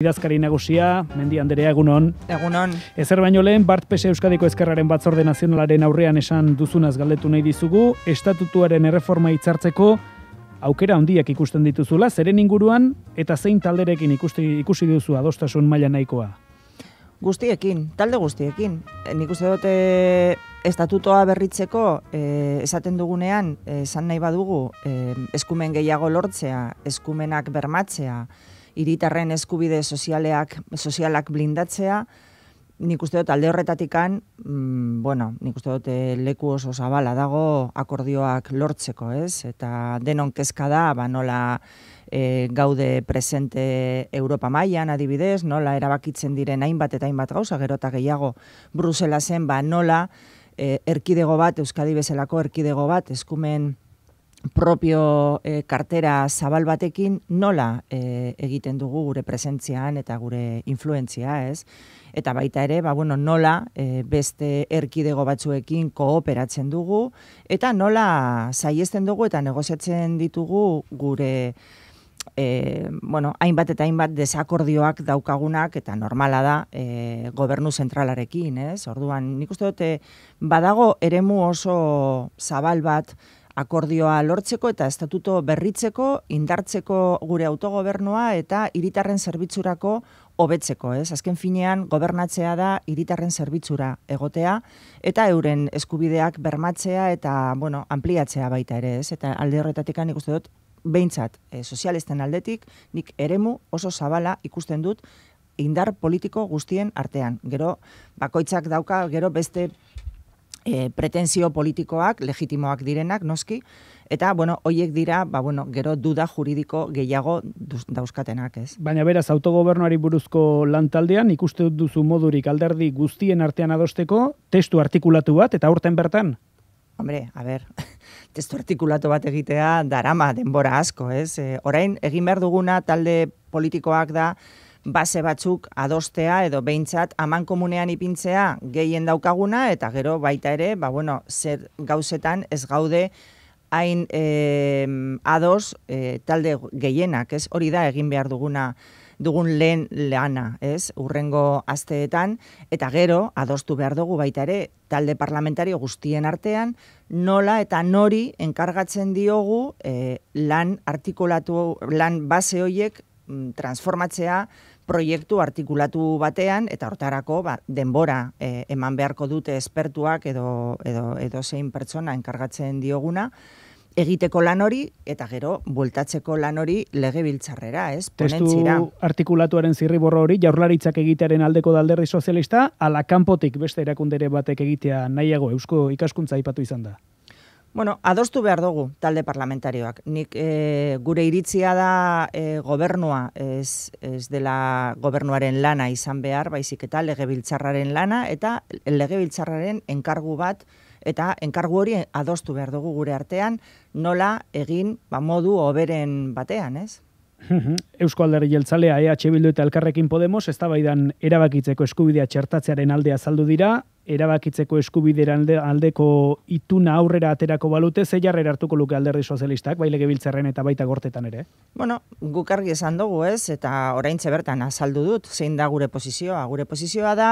Idazkari nagusia, mendi egunon. Egunon. Ezer baino lehen, Bart Pese Euskadiko Ezkerraren Batzorde Nazionalaren aurrean esan duzunaz galdetu nahi dizugu, estatutuaren erreforma hitzartzeko aukera handiak ikusten dituzula, zeren inguruan eta zein talderekin ikusti, ikusi duzu adostasun maila nahikoa? Guztiekin, talde guztiekin. Eh, nik uste dute eh, estatutoa berritzeko eh, esaten dugunean, esan nahi badugu, eskumen gehiago lortzea, eskumenak bermatzea, hiritarren eskubide sozialeak sozialak blindatzea nik uste dut alde horretatikan mm, bueno nik uste dut eh, leku oso zabala dago akordioak lortzeko ez eta denon kezka da ba nola eh, gaude presente Europa mailan adibidez, nola erabakitzen diren hainbat eta hainbat gauza, gero eta gehiago Brusela zen, ba nola eh, erkidego bat, Euskadi bezalako erkidego bat, eskumen propio e, kartera zabal batekin nola eh, egiten dugu gure presentziaan eta gure influentzia, ez? Eta baita ere, ba, bueno, nola eh, beste erkidego batzuekin kooperatzen dugu, eta nola zaiesten dugu eta negoziatzen ditugu gure e, bueno, hainbat eta hainbat desakordioak daukagunak eta normala da e, gobernu zentralarekin, ez? Orduan, nik uste dute badago eremu oso zabal bat akordioa lortzeko eta estatuto berritzeko, indartzeko gure autogobernoa eta hiritarren zerbitzurako hobetzeko, ez? Azken finean gobernatzea da hiritarren zerbitzura egotea eta euren eskubideak bermatzea eta, bueno, ampliatzea baita ere, ez? Eta alde horretatik nik uste dut beintzat, e, eh, sozialisten aldetik, nik eremu oso zabala ikusten dut indar politiko guztien artean. Gero, bakoitzak dauka, gero beste e, pretensio politikoak, legitimoak direnak, noski, eta, bueno, hoiek dira, ba, bueno, gero duda juridiko gehiago dauzkatenak, ez? Baina beraz, autogobernuari buruzko lantaldean, ikuste duzu modurik alderdi guztien artean adosteko, testu artikulatu bat, eta urten bertan? Hombre, a ber, testu artikulatu bat egitea darama denbora asko, ez? E, orain, egin behar duguna talde politikoak da, base batzuk adostea edo beintzat aman komunean ipintzea gehien daukaguna eta gero baita ere, ba bueno, zer gauzetan ez gaude hain eh, ados talde gehienak, ez hori da egin behar duguna dugun lehen leana, ez, urrengo asteetan, eta gero, adostu behar dugu baita ere, talde parlamentario guztien artean, nola eta nori enkargatzen diogu eh, lan artikulatu, lan base hoiek Mm, transformatzea proiektu artikulatu batean eta hortarako ba, denbora e, eman beharko dute espertuak edo, edo, edo zein pertsona enkargatzen dioguna egiteko lan hori eta gero bultatzeko lan hori legebiltzarrera, ez? Testu Ponentzira. artikulatuaren zirriborro hori jaurlaritzak egitearen aldeko dalderri sozialista ala kanpotik beste erakundere batek egitea nahiago eusko ikaskuntza aipatu izan da. Bueno, adostu behar dugu talde parlamentarioak. Nik e, gure iritzia da e, gobernua ez, ez dela gobernuaren lana izan behar, baizik eta legebiltzarraren lana eta legebiltzarraren enkargu bat eta enkargu hori adostu behar dugu gure artean nola egin ba, modu oberen batean, ez? Eusko Alderri Jeltzalea EH Bildu eta Elkarrekin Podemos eztabaidan erabakitzeko eskubidea txertatzearen aldea azaldu dira, erabakitzeko eskubideran aldeko ituna aurrera aterako balute ze jarrer hartuko luke Alderdi Sozialistak bai legebiltzarren eta baita gortetan ere. Bueno, guk argi esan dugu, ez? Eta oraintze bertan azaldu dut zein da gure posizioa. Gure posizioa da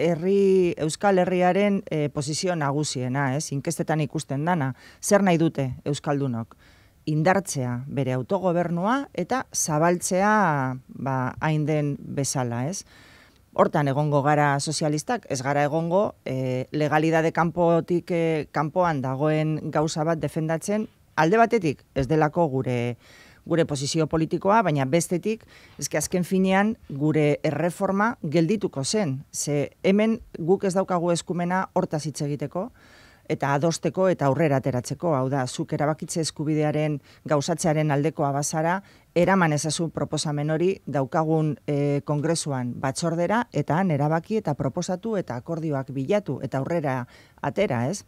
Herri, Euskal Herriaren e, posizio nagusiena, ez? Inkestetan ikusten dana. Zer nahi dute Euskaldunok? indartzea bere autogobernua eta zabaltzea ba, hain den bezala, ez? Hortan egongo gara sozialistak, ez gara egongo e, legalidade kanpotik eh, kanpoan dagoen gauza bat defendatzen alde batetik, ez delako gure gure posizio politikoa, baina bestetik, eske azken finean gure erreforma geldituko zen. Ze hemen guk ez daukagu eskumena hortaz hitz egiteko eta adosteko eta aurrera ateratzeko, hau da, zuk erabakitze eskubidearen gauzatzearen aldekoa bazara, eraman ezazu proposamen hori daukagun eh, kongresuan batzordera, eta erabaki eta proposatu eta akordioak bilatu eta aurrera atera, ez?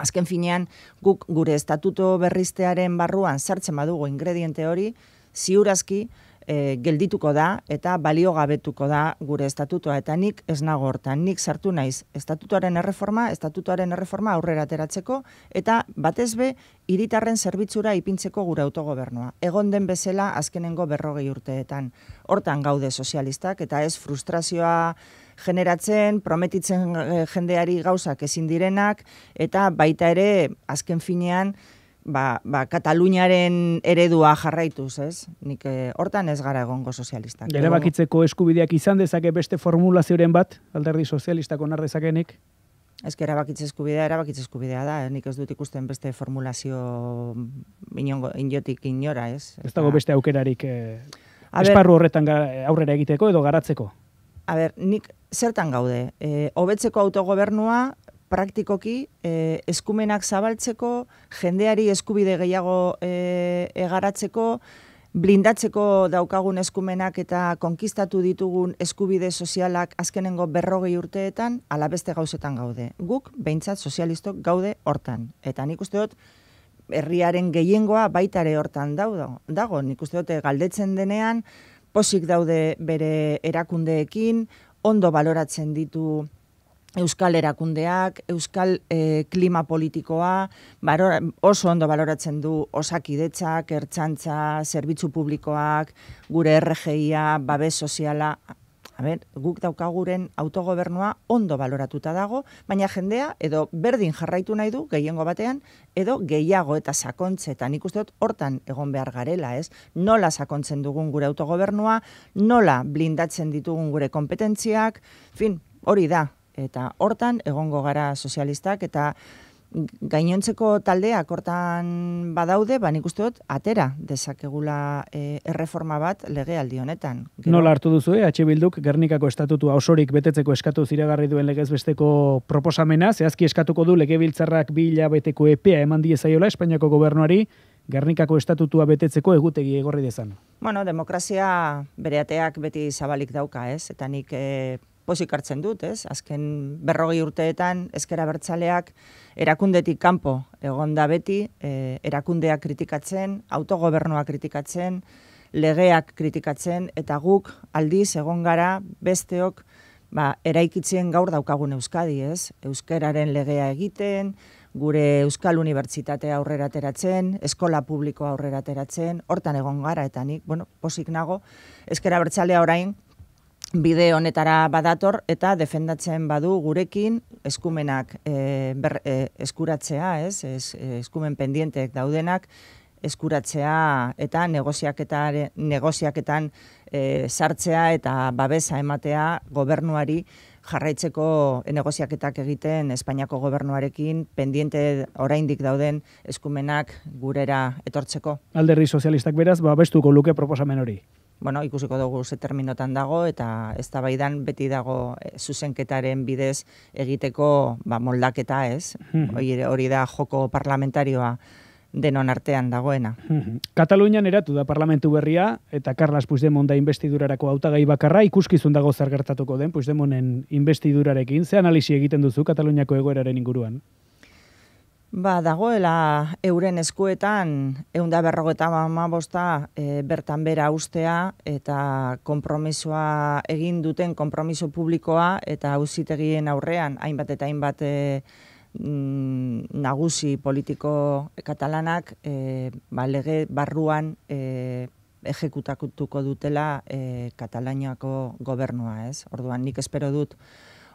Azken finean, guk gure estatuto berriztearen barruan sartzen badugu ingrediente hori, ziurazki, Eh, geldituko da eta baliogabetuko da gure estatutoa eta nik ez nago hortan. Nik sartu naiz estatutuaren erreforma, estatutuaren erreforma aurrera ateratzeko eta batez be hiritarren zerbitzura ipintzeko gure autogobernua. Egon den bezala azkenengo berrogei urteetan. Hortan gaude sozialistak eta ez frustrazioa generatzen, prometitzen eh, jendeari gauzak ezin direnak eta baita ere azken finean ba, ba, Kataluniaren eredua jarraituz, ez? Nik eh, hortan ez gara egongo sozialistak. Gere bakitzeko eskubideak izan dezake beste formulazioren bat, alderdi sozialistako onar dezakenik? Ez erabakitza erabakitze eskubidea, erabakitze eskubidea da. Eh? Nik ez dut ikusten beste formulazio inongo, inotik inora, ez? Ez dago beste aukerarik eh, esparru horretan aurrera egiteko edo garatzeko? A ber, nik zertan gaude? Eh, hobetzeko autogobernua praktikoki e, eskumenak zabaltzeko, jendeari eskubide gehiago e, egaratzeko, blindatzeko daukagun eskumenak eta konkistatu ditugun eskubide sozialak azkenengo berrogei urteetan, alabeste gauzetan gaude. Guk, behintzat, sozialistok gaude hortan. Eta nik uste dut, herriaren gehiengoa baitare hortan daudo. dago. Nik uste dut, galdetzen denean, posik daude bere erakundeekin, ondo baloratzen ditu Euskal erakundeak, Euskal e, klima politikoa, barora, oso ondo baloratzen du osakidetzak, ertxantza, zerbitzu publikoak, gure RGI-a, babes soziala, a ber, guk daukaguren autogobernua ondo baloratuta dago, baina jendea, edo berdin jarraitu nahi du, gehiengo batean, edo gehiago eta sakontze, sakontzetan uste dut hortan egon behar garela, ez? Nola sakontzen dugun gure autogobernua, nola blindatzen ditugun gure kompetentziak, fin, Hori da, eta hortan egongo gara sozialistak eta gainontzeko taldeak hortan badaude, ba nik dut atera dezakegula e, erreforma bat legealdi honetan. Nola hartu duzu eh H Bilduk Gernikako estatutua osorik betetzeko eskatu ziragarri duen legez besteko proposamena, zehazki eskatuko du legebiltzarrak bila hilabeteko epea eman die zaiola Espainiako gobernuari Gernikako estatutua betetzeko egutegi egorri dezan. Bueno, demokrazia bereateak beti zabalik dauka, ez? Eta nik eh pozik hartzen dut, ez? Azken berrogi urteetan, ezkera bertzaleak erakundetik kanpo egon da beti, e, erakundeak kritikatzen, autogobernoak kritikatzen, legeak kritikatzen, eta guk aldiz egon gara besteok ba, eraikitzen gaur daukagun Euskadi, ez? Euskeraren legea egiten, gure Euskal Unibertsitatea aurrera teratzen, eskola publikoa aurrera teratzen, hortan egon gara, eta nik, bueno, posik nago, ezkera bertzalea orain, bide honetara badator eta defendatzen badu gurekin eskumenak eh, eh, eskuratzea, ez? eskumen pendienteek daudenak eskuratzea eta negoziaketaren negoziaketan eh, sartzea eta babesa ematea gobernuari jarraitzeko negoziaketak egiten Espainiako gobernuarekin pendiente oraindik dauden eskumenak gurera etortzeko. Alderri sozialistak beraz babestuko luke proposamen hori bueno, ikusiko dugu ze terminotan dago, eta ez da baidan beti dago eh, zuzenketaren bidez egiteko ba, moldaketa ez. Mhm. Hori, hori da joko parlamentarioa denon artean dagoena. Mhm. Katalunian eratu da parlamentu berria, eta Carles Puigdemont da investidurarako hautagai bakarra, ikuskizun dago zer gertatuko den Puigdemonten investidurarekin. Ze analisi egiten duzu Kataluniako egoeraren inguruan? Ba, dagoela euren eskuetan eunda berrogeta mama bosta e, bertan bera ustea eta konpromisoa egin duten konpromiso publikoa eta auzitegien aurrean hainbat eta hainbat e, mm, nagusi politiko katalanak e, ba, lege barruan e, ejekutakutuko dutela e, gobernua, ez? Orduan nik espero dut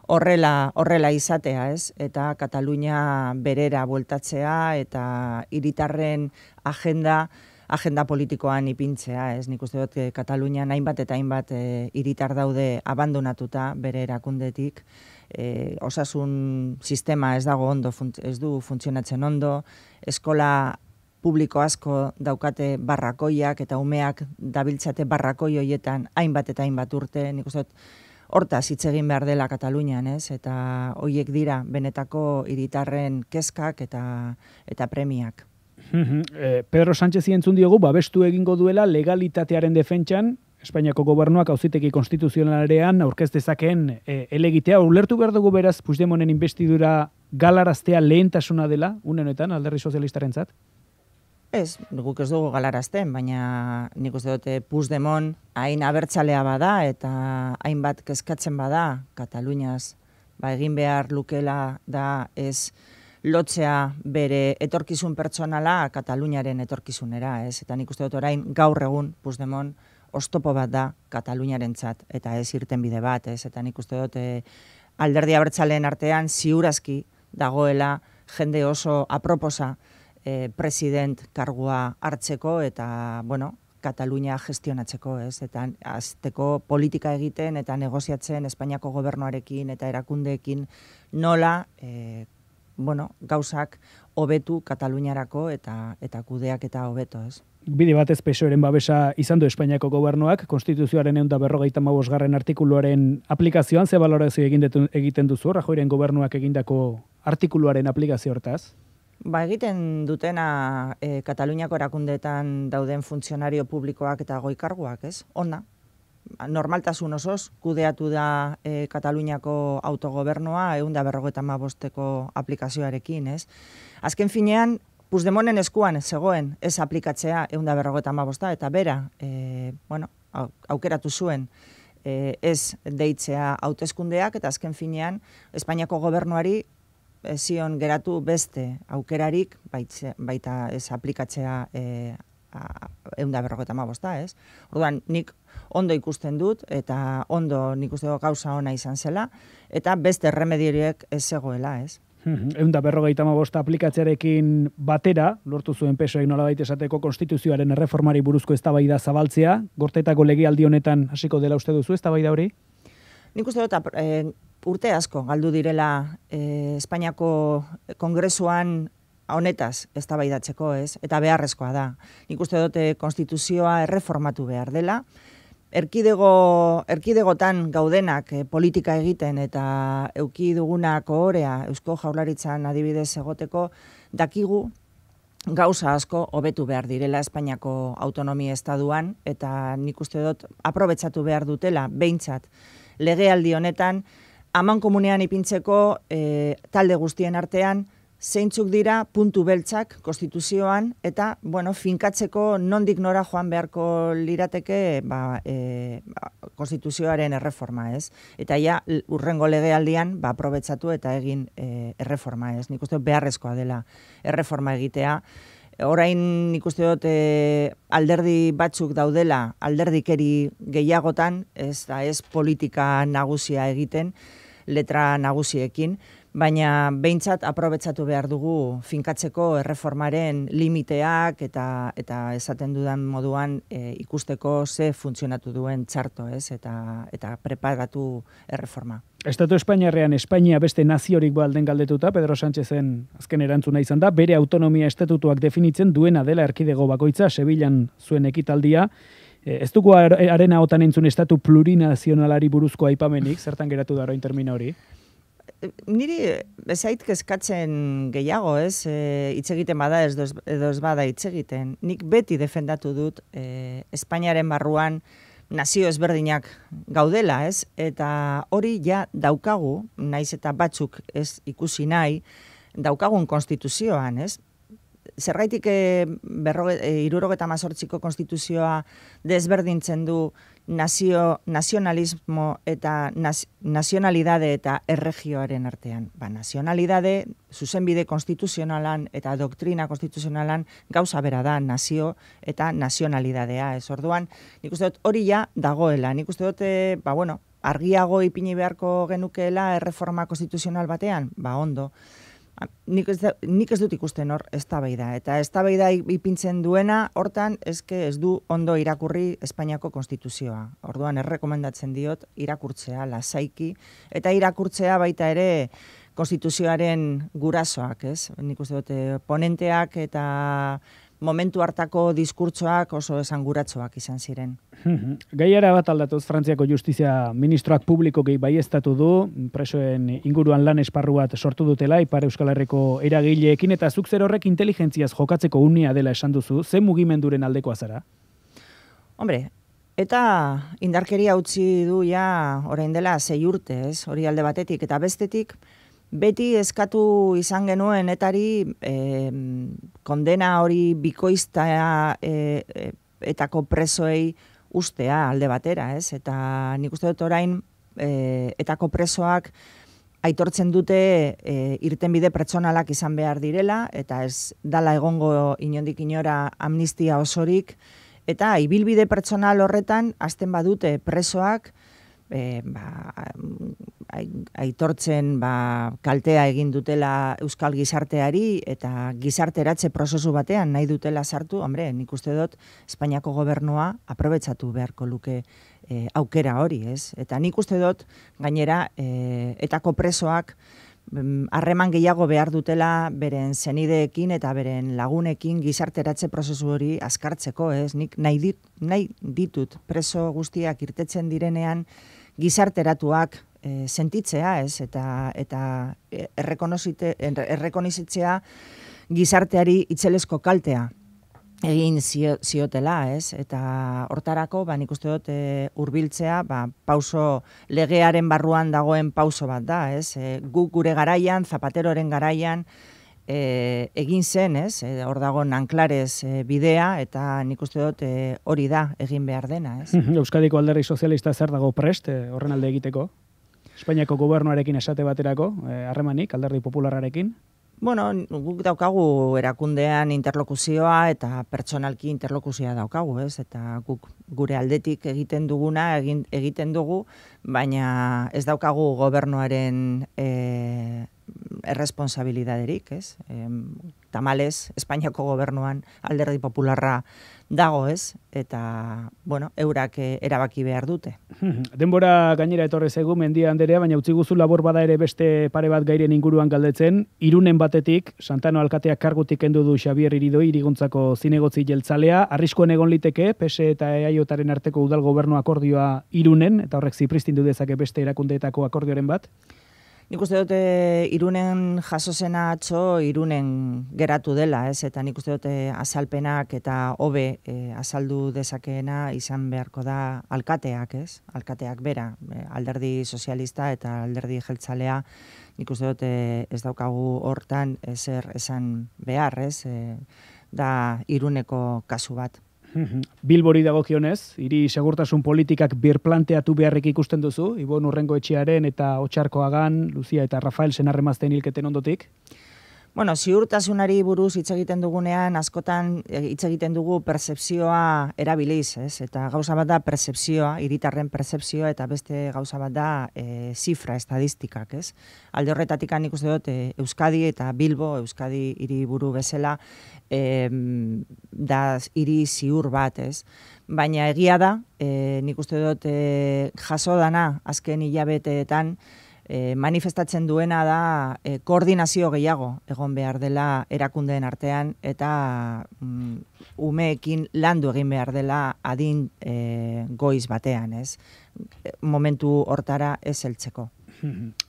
horrela, horrela izatea, ez? Eta Katalunia berera bueltatzea eta hiritarren agenda agenda politikoan ipintzea, ez nik uste dut eh, Katalunia hainbat eta hainbat eh, hiritar daude abandonatuta bere erakundetik, eh, osasun sistema ez dago ondo, ez du funtzionatzen ondo, eskola publiko asko daukate barrakoiak eta umeak dabiltzate barrakoi hoietan hainbat eta hainbat urte, nik uste dut Horta hitz egin behar dela Katalunian, ez? Eta hoiek dira benetako hiritarren kezkak eta eta premiak. Eh, Pedro Sánchez entzun diogu babestu egingo duela legalitatearen defentsan Espainiako gobernuak auziteki konstituzionalarean aurkez dezakeen e, eh, elegitea ulertu behar dugu beraz Puigdemonen investidura galaraztea lehentasuna dela, unenetan alderri sozialistarentzat. Ez, guk ez dugu galarazten, baina nik uste dute eh, Puzdemon hain abertzalea bada eta hainbat kezkatzen bada Kataluniaz ba, egin behar lukela da ez lotzea bere etorkizun pertsonala Kataluniaren etorkizunera, ez? Eta nik uste dut orain gaur egun Puzdemon ostopo bat da Kataluniaren txat, eta ez irten bide bat, ez? Eta nik uste dut eh, alderdi abertzaleen artean ziurazki dagoela jende oso aproposa, e, president kargua hartzeko eta, bueno, Katalunia gestionatzeko, ez, eta azteko politika egiten eta negoziatzen Espainiako gobernuarekin eta erakundeekin nola, e, bueno, gauzak hobetu Kataluniarako eta eta kudeak eta hobeto, ez. Bide bat ez babesa izan du Espainiako gobernuak, konstituzioaren egun da berrogeita mabosgarren artikuluaren aplikazioan, ze balorazio egiten duzu, rajoiren gobernuak egindako artikuluaren aplikazio hortaz? Ba, egiten dutena e, Kataluniako erakundeetan dauden funtzionario publikoak eta goikarguak, ez? Ona. Normaltasun osoz, kudeatu da e, Kataluniako autogobernoa egun da berrogeta ma bosteko aplikazioarekin, ez? Azken finean, Puzdemonen eskuan zegoen ez aplikatzea egun da berrogeta ma bosta, eta bera, e, bueno, aukeratu zuen ez deitzea hautezkundeak eta azken finean Espainiako gobernuari ezion eh, geratu beste aukerarik, baita ez aplikatzea e, a, eunda berrogeta ma ez? Orduan, nik ondo ikusten dut, eta ondo nik uste dut gauza ona izan zela, eta beste remediriek ez zegoela, ez? Hm, eunda berrogeita ma aplikatzearekin batera, lortu zuen pesoek nolabait esateko konstituzioaren erreformari buruzko eztabaida zabaltzea, gortetako legialdi honetan hasiko dela uste duzu eztabaida hori? Nik uste dut, eh, urte asko galdu direla e, Espainiako kongresuan honetaz eztabaidatzeko, ez? Eta beharrezkoa da. Nik uste dute eh, konstituzioa erreformatu behar dela. Erkidego, erkidegotan gaudenak eh, politika egiten eta eukidugunako horea Eusko Jaurlaritzan adibidez egoteko dakigu gauza asko hobetu behar direla Espainiako autonomia estaduan eta nik uste dut aprobetsatu behar dutela beintzat legealdi honetan aman komunean ipintzeko e, talde guztien artean, zeintzuk dira puntu beltzak konstituzioan eta bueno, finkatzeko nondik nora joan beharko lirateke ba, e, ba, konstituzioaren erreforma ez. Eta ja, urrengo legealdian ba, aprobetsatu eta egin e, erreforma ez. Nik uste beharrezkoa dela erreforma egitea. Orain nik uste dut e, alderdi batzuk daudela alderdikeri gehiagotan, ez da ez politika nagusia egiten, letra nagusiekin, baina behintzat aprobetsatu behar dugu finkatzeko erreformaren limiteak eta eta esaten dudan moduan e, ikusteko ze funtzionatu duen txarto, ez? Eta eta preparatu erreforma. Estatu Espainiarrean Espainia beste naziorik balden galdetuta Pedro Sánchezen azken erantzuna izan da bere autonomia estatutuak definitzen duena dela erkidego bakoitza Sevillan zuen ekitaldia Eh, ez dugu arena otan entzun estatu plurinazionalari buruzko aipamenik, zertan geratu da orain termina hori? Niri bezait kezkatzen gehiago, ez? E, hitz egiten bada ez doz, doz bada hitz egiten. Nik beti defendatu dut e, Espainiaren barruan nazio ezberdinak gaudela, ez? Eta hori ja daukagu, naiz eta batzuk ez ikusi nahi, daukagun konstituzioan, ez? zergaitik eh, eh, iruroge eta mazortziko konstituzioa desberdintzen du nazio, nazionalismo eta naz, nazionalidade eta erregioaren artean. Ba, nazionalidade, zuzenbide konstituzionalan eta doktrina konstituzionalan gauza bera da nazio eta nazionalidadea. Ez orduan, nik uste dut hori ja dagoela, nik uste dut, eh, ba bueno, argiago ipini beharko genukeela erreforma konstituzional batean, ba ondo. Nik ez, nik dut ikusten hor eztabaida eta eztabaida ipintzen duena hortan eske ez du ondo irakurri Espainiako konstituzioa. Orduan errekomendatzen diot irakurtzea lasaiki eta irakurtzea baita ere konstituzioaren gurasoak, ez? Nik uste dut eh, ponenteak eta momentu hartako diskurtsoak oso esanguratsoak izan ziren. Mhm. Gaiara bat aldatuz Frantziako Justizia Ministroak publiko gehi baiestatu du, presoen inguruan lan esparru bat sortu dutela, Ipar Euskal Herriko eragileekin, eta zuk zer horrek inteligentziaz jokatzeko unia dela esan duzu, ze mugimenduren aldekoa zara? Hombre, eta indarkeria utzi du ja orain dela zei urte, ez? Hori alde batetik, eta bestetik, Beti eskatu izan genuen etari e, kondena hori bikoizta e, e, etako presoei ustea alde batera, ez? Eta nik uste dut orain e, etako presoak aitortzen dute e, irten bide pretsonalak izan behar direla, eta ez dala egongo inondik inora amnistia osorik, eta ibilbide pretsonal horretan azten badute presoak e, ba, aitortzen ba, kaltea egin dutela euskal gizarteari eta gizarteratze prozesu batean nahi dutela sartu, hombre, nik uste dut Espainiako gobernua aprobetsatu beharko luke e, aukera hori, ez? Eta nik uste dut, gainera, e, etako presoak mm, harreman gehiago behar dutela beren zenideekin eta beren lagunekin gizarteratze prozesu hori azkartzeko, ez? Nik nahi, nahi ditut preso guztiak irtetzen direnean gizarteratuak e, sentitzea, ez, eta eta eh, errekonizitzea gizarteari itzelesko kaltea egin zio, ziotela, ez, eta hortarako, ba, nik uste dut e, eh, urbiltzea, ba, pauso legearen barruan dagoen pauso bat da, ez, e, gu gure garaian, zapateroaren garaian, e, egin zen, ez? Eh, hor dago nanklarez eh, bidea eta nik uste dut e, hori da egin behar dena, ez? Mhm, Euskadiko alderri sozialista zer dago prest e, horren alde egiteko? Espainiako gobernuarekin esate baterako, harremanik, e, alderri populararekin? Bueno, guk daukagu erakundean interlokuzioa eta pertsonalki interlokuzioa daukagu, ez? Eta guk gure aldetik egiten duguna egin, egiten dugu, baina ez daukagu gobernuaren e, erresponsabilidaderik, ez? E, tamales, Espainiako gobernuan alderdi popularra dago, ez? Eta, bueno, eurak eh, erabaki behar dute. Denbora gainera etorrez zaigu mendia baina utzi guzu labor bada ere beste pare bat gairen inguruan galdetzen, irunen batetik, Santano Alkatea kargutik endu du Xavier Iridoi, iriguntzako zinegotzi jeltzalea, arriskoen egon liteke, PSE eta EIOtaren arteko udal gobernu akordioa irunen, eta horrek zipristin du dezake beste erakundeetako akordioaren bat? Nik uste dute eh, irunen jasozena atzo, irunen geratu dela, ez? Eta nik uste dute eh, azalpenak eta hobe eh, azaldu dezakeena izan beharko da alkateak, ez? Alkateak bera, alderdi sozialista eta alderdi jeltzalea, nik uste dute ez daukagu hortan ezer esan behar, ez? da iruneko kasu bat. Bilbori dagokionez, hiri segurtasun politikak birplanteatu beharrik ikusten duzu, Ibon Urrengo etxearen eta Otxarkoagan, Lucia eta Rafael Senarremazten hilketen ondotik? Bueno, ziurtasunari buruz hitz egiten dugunean, askotan eh, hitz egiten dugu percepzioa erabiliz, ez? Eta gauza bat da percepzioa, hiritarren percepzioa eta beste gauza bat da e, zifra, estadistikak, ez? Alde horretatik nik uste dut e, Euskadi eta Bilbo, Euskadi hiri buru bezala, e, da hiri ziur bat, ez? Baina egia da, e, nik uste dut e, jaso dana azken hilabeteetan, e, manifestatzen duena da eh, koordinazio gehiago egon behar dela erakundeen artean eta mm, umeekin landu egin behar dela adin eh, goiz batean, ez? Momentu hortara ez eltzeko.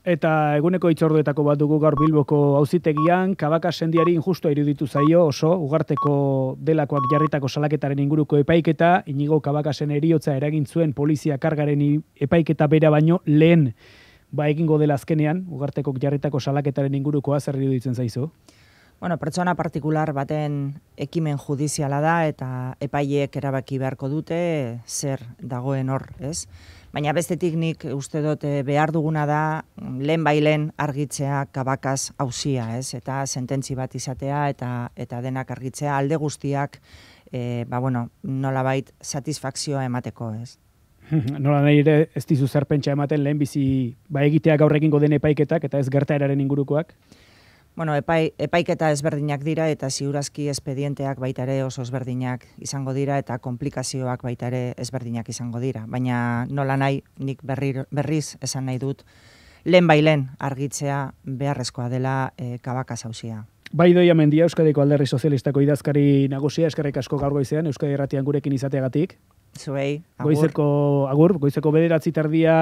Eta eguneko itxorduetako bat dugu gaur bilboko auzitegian kabaka sendiari iruditu zaio oso, ugarteko delakoak jarritako salaketaren inguruko epaiketa, inigo kabakasen sen eriotza eragintzuen polizia kargaren epaiketa bera baino lehen ba egingo dela azkenean, ugartekok jarritako salaketaren ingurukoa zer ditzen zaizu? Bueno, pertsona partikular baten ekimen judiziala da eta epaileek erabaki beharko dute zer dagoen hor, ez? Baina bestetik nik uste dut eh, behar duguna da lehen bailen argitzea kabakaz hausia, ez? Eta sententzi bat izatea eta, eta denak argitzea alde guztiak e, ba, bueno, nolabait satisfakzioa emateko, ez? Nola nahi ere ez dizu zerpentsa ematen lehen bizi ba egitea gaur egingo den epaiketak eta ez gertaeraren ingurukoak? Bueno, epai, epaiketa ezberdinak dira eta ziurazki espedienteak baita ere oso ezberdinak izango dira eta komplikazioak baita ere ezberdinak izango dira. Baina nola nahi nik berri, berriz esan nahi dut lehen bailen argitzea beharrezkoa dela e, kabaka zauzia. Bai doia mendia Euskadiko alderri sozialistako idazkari nagusia eskerrik asko gaur goizean Euskadi erratian gurekin izateagatik zuei. Agur. Goizeko, agur, goizeko bederatzi tardia.